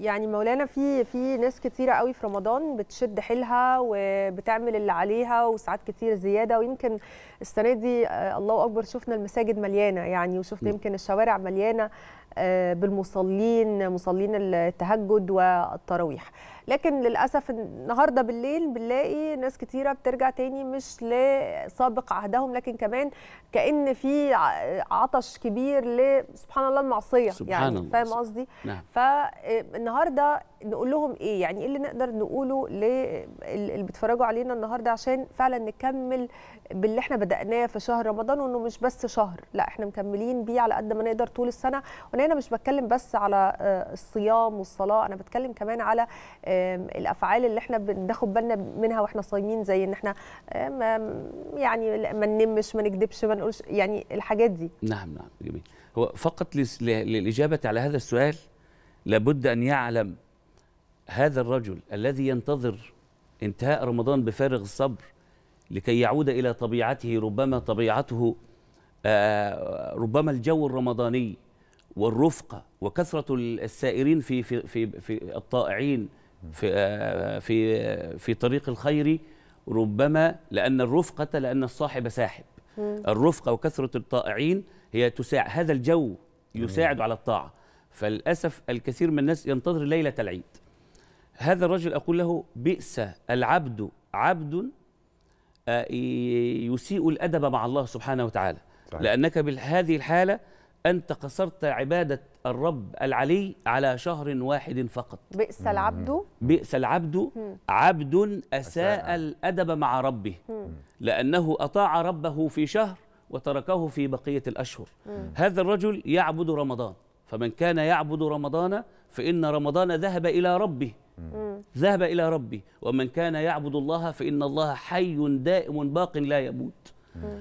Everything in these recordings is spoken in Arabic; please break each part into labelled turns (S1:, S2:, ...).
S1: يعني مولانا في في ناس كتيره قوي في رمضان بتشد حيلها وبتعمل اللي عليها وساعات كتير زياده ويمكن السنه دي آه، الله اكبر شفنا المساجد مليانه يعني وشفنا يمكن الشوارع مليانه آه، بالمصلين مصلين التهجد والتراويح لكن للاسف النهارده بالليل بنلاقي ناس كتيره بترجع تاني مش لسابق عهدهم لكن كمان كان في عطش كبير لسبحان الله المعصيه يعني، سبحان يعني فاهم قصدي نعم. فالنهارده آه، نقول لهم ايه يعني ايه اللي نقدر نقوله للي بيتفرجوا علينا النهارده عشان فعلا نكمل باللي احنا بدأناه في شهر رمضان وانه مش بس شهر لا احنا مكملين بيه على قد ما نقدر طول السنه وانا هنا مش بتكلم بس على آه، الصيام والصلاه انا بتكلم كمان على الافعال اللي احنا بناخد بالنا منها واحنا صايمين زي ان احنا يعني ما ننمش ما نكذبش ما نقولش يعني الحاجات دي
S2: نعم نعم جميل هو فقط للاجابه على هذا السؤال لابد ان يعلم هذا الرجل الذي ينتظر انتهاء رمضان بفارغ الصبر لكي يعود الى طبيعته ربما طبيعته آه، ربما الجو الرمضاني والرفقه وكثره السائرين في في في, في الطائعين في آه، في في طريق الخير ربما لان الرفقه لان الصاحب ساحب الرفقه وكثره الطائعين هي تساعد هذا الجو يساعد على الطاعه فللاسف الكثير من الناس ينتظر ليله العيد هذا الرجل أقول له بئس العبد عبد آه، يسيء الأدب مع الله سبحانه وتعالى صحيح. لأنك بهذه الحالة أنت قصرت عبادة الرب العلي على شهر واحد فقط بئس العبد بئس العبد عبد أساء الأدب مع ربه لأنه أطاع ربه في شهر وتركه في بقية الأشهر هذا الرجل يعبد رمضان فمن كان يعبد رمضان فإن رمضان ذهب إلى ربه ذهب إلى ربه ومن كان يعبد الله فإن الله حي دائم باق لا يموت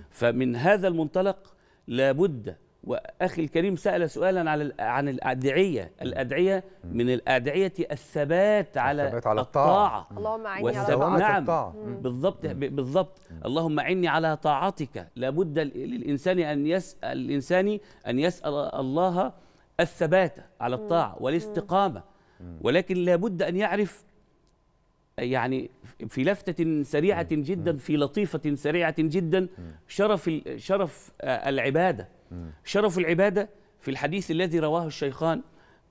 S2: فمن هذا المنطلق لابد واخي الكريم سال سؤالا على عن الادعيه الادعيه من الادعيه الثبات على الثبات على الطاعه,
S1: اللهم اعني على نعم. الطاعة نعم
S2: بالضبط بالضبط اللهم اعني على طاعتك لابد للانسان ان يسال الانسان ان يسال الله الثبات على الطاعه والاستقامه ولكن لابد أن يعرف يعني في لفتة سريعة جدا في لطيفة سريعة جدا شرف شرف آه، العبادة شرف العبادة في الحديث الذي رواه الشيخان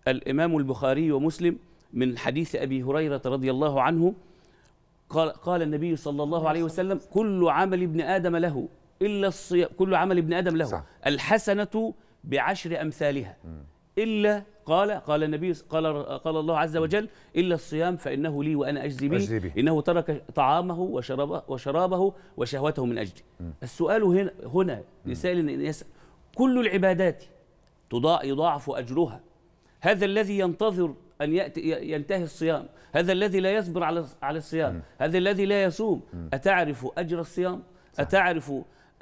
S2: الإمام البخاري ومسلم من حديث أبي هريرة رضي الله عنه قال, قال النبي صلى الله عليه وسلم كل عمل ابن آدم له إلا الصيام كل عمل ابن آدم له صح. الحسنة بعشر أمثالها إلا قال قال النبي قال قال الله عز وجل إلا الصيام فإنه لي وأنا أجزي به إنه ترك طعامه وشرابه وشرابه وشهوته من أجلي السؤال هنا هنا لسائل يسأل كل العبادات تضاع يضاعف أجرها هذا الذي ينتظر أن يأتي ينتهي الصيام هذا الذي لا يصبر على على الصيام هذا الذي لا يصوم أتعرف أجر الصيام أتعرف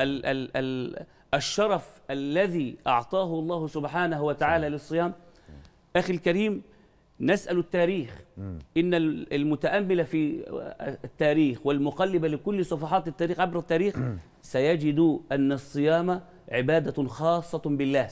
S2: ال ال ال الشرف الذي أعطاه الله سبحانه وتعالى للصيام أخي الكريم نسأل التاريخ إن المتأمل في التاريخ والمقلب لكل صفحات التاريخ عبر التاريخ سيجد أن الصيام عبادة خاصة بالله